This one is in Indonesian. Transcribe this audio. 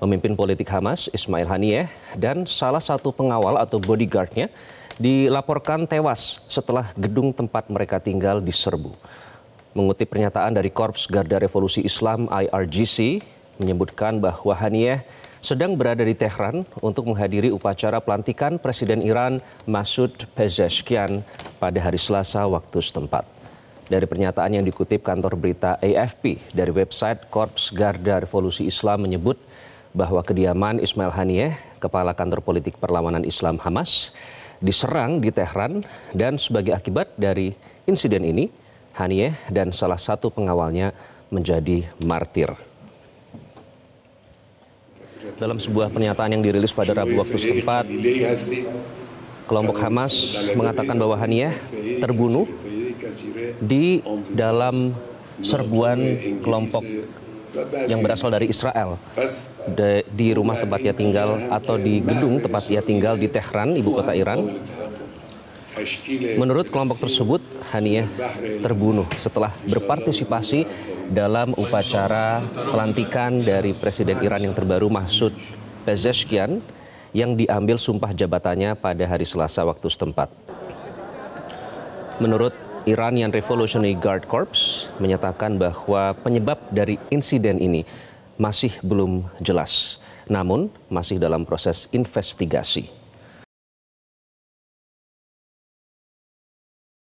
pemimpin politik Hamas Ismail Haniyeh dan salah satu pengawal atau bodyguardnya dilaporkan tewas setelah gedung tempat mereka tinggal diserbu. Mengutip pernyataan dari Korps Garda Revolusi Islam IRGC menyebutkan bahwa Haniyeh sedang berada di Tehran untuk menghadiri upacara pelantikan Presiden Iran Masud Pezeshkian pada hari Selasa waktu setempat. Dari pernyataan yang dikutip kantor berita AFP dari website Korps Garda Revolusi Islam menyebut bahwa kediaman Ismail Haniyeh, kepala kantor politik perlawanan Islam Hamas, diserang di Tehran dan sebagai akibat dari insiden ini, Haniyeh dan salah satu pengawalnya menjadi martir. Dalam sebuah pernyataan yang dirilis pada Rabu waktu setempat, kelompok Hamas mengatakan bahwa Haniyeh terbunuh di dalam serbuan kelompok yang berasal dari Israel de, di rumah tempat ia tinggal atau di gedung tempat ia tinggal di Tehran, ibu kota Iran. Menurut kelompok tersebut, Haniyeh terbunuh setelah berpartisipasi dalam upacara pelantikan dari Presiden Iran yang terbaru Mahsud Pezeshkian yang diambil sumpah jabatannya pada hari Selasa waktu setempat. Menurut Iranian Revolutionary Guard Corps, menyatakan bahwa penyebab dari insiden ini masih belum jelas, namun masih dalam proses investigasi.